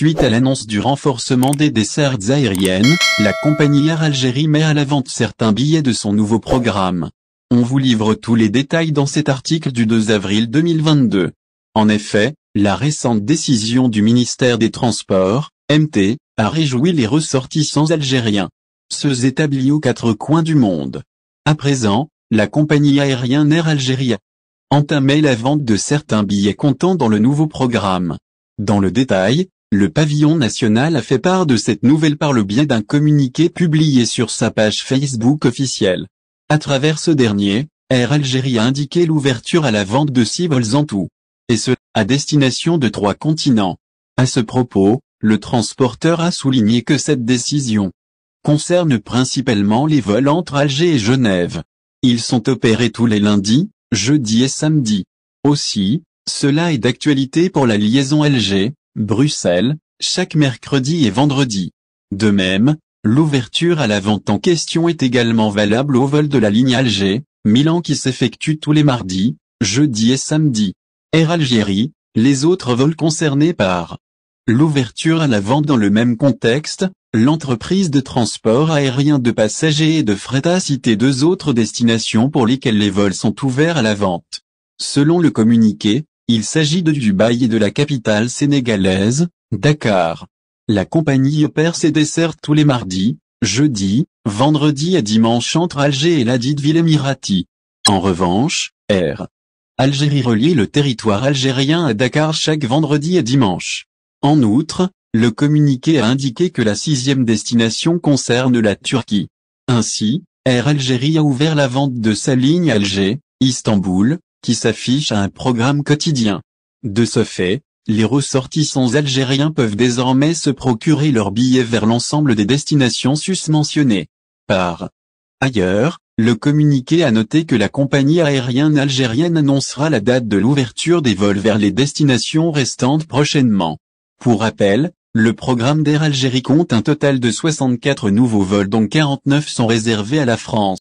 Suite à l'annonce du renforcement des dessertes aériennes, la compagnie Air Algérie met à la vente certains billets de son nouveau programme. On vous livre tous les détails dans cet article du 2 avril 2022. En effet, la récente décision du ministère des Transports, MT, a réjoui les ressortissants algériens. Ceux établis aux quatre coins du monde. À présent, la compagnie aérienne Air Algérie entamé la vente de certains billets comptant dans le nouveau programme. Dans le détail, le pavillon national a fait part de cette nouvelle par le biais d'un communiqué publié sur sa page Facebook officielle. À travers ce dernier, Air Algérie a indiqué l'ouverture à la vente de six vols en tout, et ce, à destination de trois continents. À ce propos, le transporteur a souligné que cette décision concerne principalement les vols entre Alger et Genève. Ils sont opérés tous les lundis, jeudis et samedis. Aussi, cela est d'actualité pour la liaison Alger, Bruxelles, chaque mercredi et vendredi. De même, l'ouverture à la vente en question est également valable au vol de la ligne Alger, Milan qui s'effectue tous les mardis, jeudis et samedis. Air Algérie, les autres vols concernés par l'ouverture à la vente dans le même contexte, l'entreprise de transport aérien de passagers et de fret a cité deux autres destinations pour lesquelles les vols sont ouverts à la vente. Selon le communiqué, il s'agit de Dubaï et de la capitale sénégalaise, Dakar. La compagnie opère ses desserts tous les mardis, jeudis, vendredis et dimanches entre Alger et la dite ville émirati. En revanche, Air Algérie relie le territoire algérien à Dakar chaque vendredi et dimanche. En outre, le communiqué a indiqué que la sixième destination concerne la Turquie. Ainsi, Air Algérie a ouvert la vente de sa ligne Alger, Istanbul, qui s'affiche à un programme quotidien. De ce fait, les ressortissants algériens peuvent désormais se procurer leurs billets vers l'ensemble des destinations susmentionnées. Par ailleurs, le communiqué a noté que la compagnie aérienne algérienne annoncera la date de l'ouverture des vols vers les destinations restantes prochainement. Pour rappel, le programme d'Air Algérie compte un total de 64 nouveaux vols dont 49 sont réservés à la France.